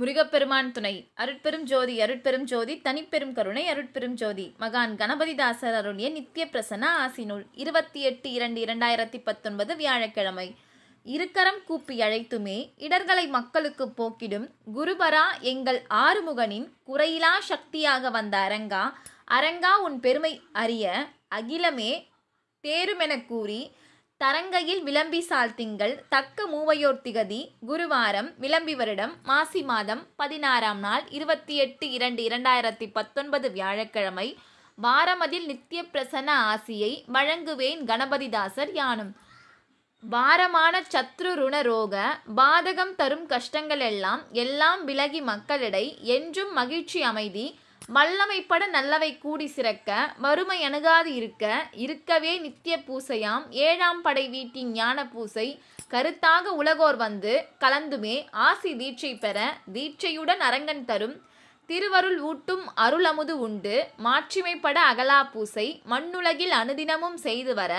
முருகப்பெருமான் துணை அருட்பெரும் ஜோதி அருட்பெரும் ஜோதி தனிப்பெரும் கருணை அருட்பெரும் ஜோதி மகான் கணபதிதாசர் அருளிய நித்திய பிரசன்ன ஆசினுள் இருபத்தி எட்டு இரண்டு இரண்டாயிரத்தி பத்தொன்பது வியாழக்கிழமை இருக்கரம் கூப்பி அழைத்துமே இடர்களை மக்களுக்கு போக்கிடும் குருபரா எங்கள் ஆறுமுகனின் குறையிலா சக்தியாக வந்த அரங்கா அரங்கா உன் பெருமை அறிய அகிலமே தேருமென கூறி தரங்கையில் விளம்பி சால்திங்கள் தக்க மூவையோர் திகதி குருவாரம் விளம்பி வருடம் மாசி மாதம் பதினாறாம் நாள் இருபத்தி எட்டு இரண்டு இரண்டாயிரத்தி பத்தொன்பது வியாழக்கிழமை வாரமதில் நித்திய பிரசன ஆசியை வழங்குவேன் கணபதிதாசர் யானும் பாரமான சத்ரு ருணரோக பாதகம் தரும் கஷ்டங்கள் எல்லாம் எல்லாம் விலகி மக்களிடை என்றும் மகிழ்ச்சி அமைதி பட நல்லவை கூடி சிறக்க மறுமை அணுகாது இருக்க இருக்கவே நித்திய பூசையாம் ஏழாம் படை வீட்டின் ஞான பூசை கருத்தாக உலகோர் வந்து கலந்துமே ஆசி தீட்சை பெற தீட்சையுடன் அரங்கன் தரும் திருவருள் ஊட்டும் அருளமுது உண்டு மாற்றிமைப்பட அகலா பூசை மண்ணுலகில் அனுதினமும் செய்து வர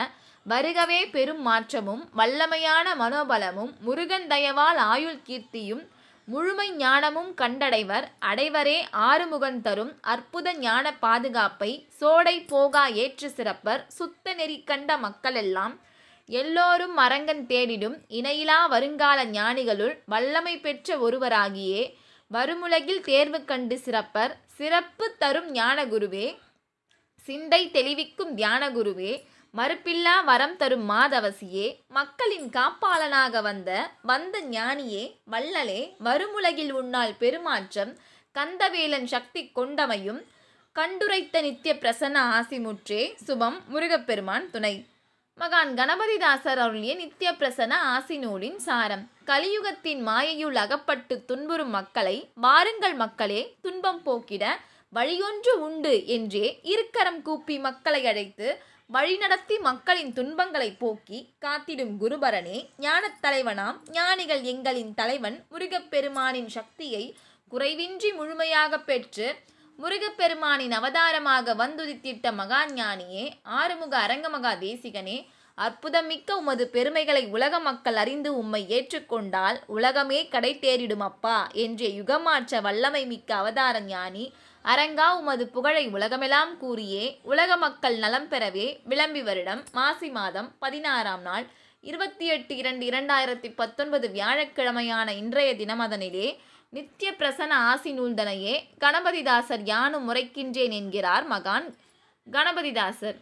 வருகவே பெரும் மாற்றமும் வல்லமையான மனோபலமும் முருகன் தயவால் ஆயுள் கீர்த்தியும் முழுமை ஞானமும் கண்டடைவர் அடைவரே ஆறுமுகன் தரும் அற்புத ஞான பாதுகாப்பை சோடை போகா ஏற்று சிறப்பர் சுத்த நெறி கண்ட மக்களெல்லாம் எல்லோரும் மரங்கன் தேடிடும் இணையிலா வருங்கால ஞானிகளுள் வல்லமை பெற்ற ஒருவராகியே வருமுலகில் தேர்வு கண்டு சிறப்பர் சிறப்பு தரும் ஞானகுருவே சிந்தை தெளிவிக்கும் தியானகுருவே மறுப்பில்லா வரம் தரும் மாதவசியே மக்களின் காப்பாளனாக வந்த வந்த ஞானியே வள்ளலே வருமுலகில் உன்னால் பெருமாற்றம் கந்தவேலன் சக்தி கொண்டமையும் கண்டுரைத்த நித்திய பிரசன்ன ஆசிமுற்றே சுபம் முருகப்பெருமான் துணை மகான் கணபதிதாசர் அருளிய நித்திய பிரசன ஆசி நூலின் சாரம் கலியுகத்தின் மாயையுள் அகப்பட்டு துன்புறும் மக்களை வாருங்கள் மக்களே துன்பம் போக்கிட வழியொன்று உண்டு என்றே இருக்கரம் கூப்பி மக்களை அழைத்து வழிநடத்தி மக்களின் துன்பங்களை போக்கி காத்திடும் குருபரனே ஞானத் தலைவனாம் ஞானிகள் எங்களின் தலைவன் முருகப்பெருமானின் சக்தியை குறைவின்றி முழுமையாக பெற்று முருகப்பெருமானின் அவதாரமாக வந்துதித்திட்ட மகா ஞானியே ஆறுமுக அரங்கமகா தேசிகனே அற்புதமிக்க உமது பெருமைகளை உலக மக்கள் அறிந்து உம்மை ஏற்றுக்கொண்டால் உலகமே கடை தேறிடும் அப்பா என்றே யுகமாற்ற வல்லமை மிக்க அவதார ஞானி அரங்கா உமது புகழை உலகமெல்லாம் கூறியே உலக மக்கள் நலம் பெறவே விளம்பி வருடம் மாசி மாதம் பதினாறாம் நாள் இருபத்தி எட்டு இரண்டு இரண்டாயிரத்தி பத்தொன்பது வியாழக்கிழமையான இன்றைய தினம் அதனிலே நித்திய பிரசன ஆசி நூல்தனையே கணபதிதாசர் யானும் முறைக்கின்றேன் என்கிறார் மகான் கணபதிதாசர்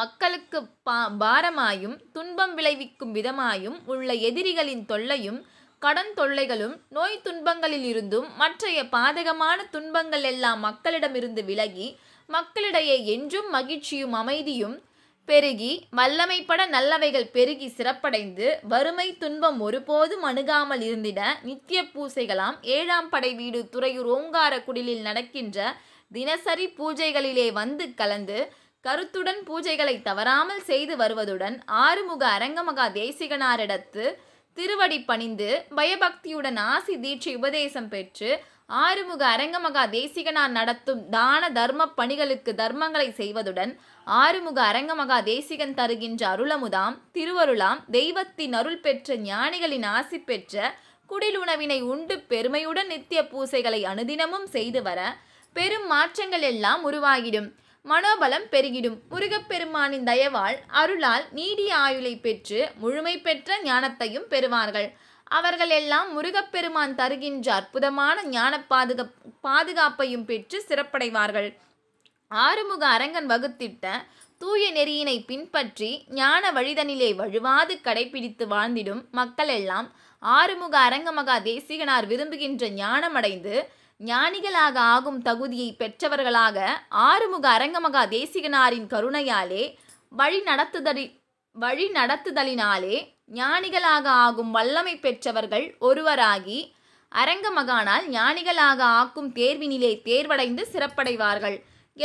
மக்களுக்கு பா பாரமாயும் துன்பம் விளைவிக்கும் விதமாயும் உள்ள எதிரிகளின் தொல்லையும் கடன் தொல்லைகளும் நோய் துன்பங்களில் இருந்தும் மற்றைய பாதகமான துன்பங்கள் எல்லாம் மக்களிடமிருந்து விலகி மக்களிடையே என்றும் மகிழ்ச்சியும் அமைதியும் பெருகி வல்லமைப்பட நல்லவைகள் பெருகி சிறப்படைந்து வறுமை துன்பம் ஒருபோதும் அணுகாமல் இருந்திட நித்திய பூசைகளாம் ஏழாம் படை வீடு துறையூர் ஓங்கார குடிலில் நடக்கின்ற தினசரி பூஜைகளிலே வந்து கலந்து கருத்துடன் பூஜைகளை தவறாமல் செய்து வருவதுடன் ஆறுமுக அரங்கமகா தேசிகனாரிடத்து திருவடி பணிந்து பயபக்தியுடன் ஆசி தீட்சை உபதேசம் பெற்று ஆறுமுக அரங்கமகா தேசிகனார் நடத்தும் தான தர்ம பணிகளுக்கு தர்மங்களை செய்வதுடன் ஆறுமுக அரங்கமகா தேசிகன் தருகின்ற அருளமுதாம் திருவருளாம் தெய்வத்தின் அருள் பெற்ற ஞானிகளின் ஆசி பெற்ற குடில் உணவினை உண்டு பெருமையுடன் நித்திய பூசைகளை அனுதினமும் செய்து வர பெரும் மாற்றங்கள் எல்லாம் உருவாகிடும் மனோபலம் பெருகிடும் முருகப்பெருமானின் தயவால் அருளால் நீடிய ஆயுளை பெற்று முழுமை பெற்ற ஞானத்தையும் பெறுவார்கள் அவர்கள் எல்லாம் முருகப்பெருமான் தருகின்ற அற்புதமான ஞான பாதுகா பாதுகாப்பையும் பெற்று சிறப்படைவார்கள் ஆறுமுக அரங்கன் வகுத்திட்ட தூய நெறியினை பின்பற்றி ஞான வழிதனிலே வழுவாது கடைபிடித்து வாழ்ந்திடும் மக்கள் எல்லாம் ஆறுமுக அரங்கமகா தேசிகனார் விரும்புகின்ற ஞானமடைந்து ஞானிகளாக ஆகும் தகுதியை பெற்றவர்களாக ஆறுமுக அரங்கமகா தேசிகனாரின் கருணையாலே வழி நடத்துதலி வழி நடத்துதலினாலே ஞானிகளாக ஆகும் வல்லமை பெற்றவர்கள் ஒருவராகி அரங்கமகானால் ஞானிகளாக ஆக்கும் தேர்வினிலே தேர்வடைந்து சிறப்படைவார்கள்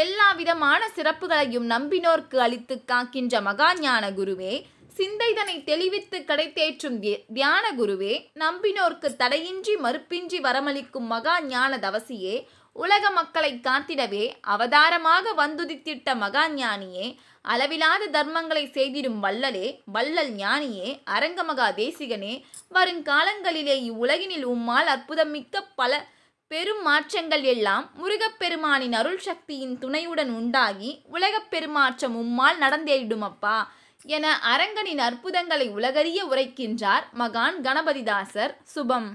எல்லா விதமான சிறப்புகளையும் நம்பினோர்க்கு அளித்து காக்கின்ற மகா ஞான குருவே சிந்தைதனை தெளிவித்து கடைத்தேற்றும் தியான குருவே நம்பினோர்க்கு தடையின்றி மறுப்பின்றி வரமளிக்கும் மகா ஞான தவசியே உலக மக்களை காத்திடவே அவதாரமாக வந்துதித்திட்ட மகா ஞானியே அளவிலாத தர்மங்களை செய்திடும் வள்ளலே வள்ளல் ஞானியே அரங்கமகா தேசிகனே வருங்காலங்களிலே இவ்வுலகினில் உம்மால் மிக்க பல பெரும் மாற்றங்கள் எல்லாம் முருகப்பெருமானின் அருள் சக்தியின் துணையுடன் உண்டாகி உலகப் பெருமாற்றம் உம்மால் நடந்தேறிடுமப்பா என அரங்கனின் அற்புதங்களை உலகறிய உரைக்கின்றார் மகான் கணபதிதாசர் சுபம்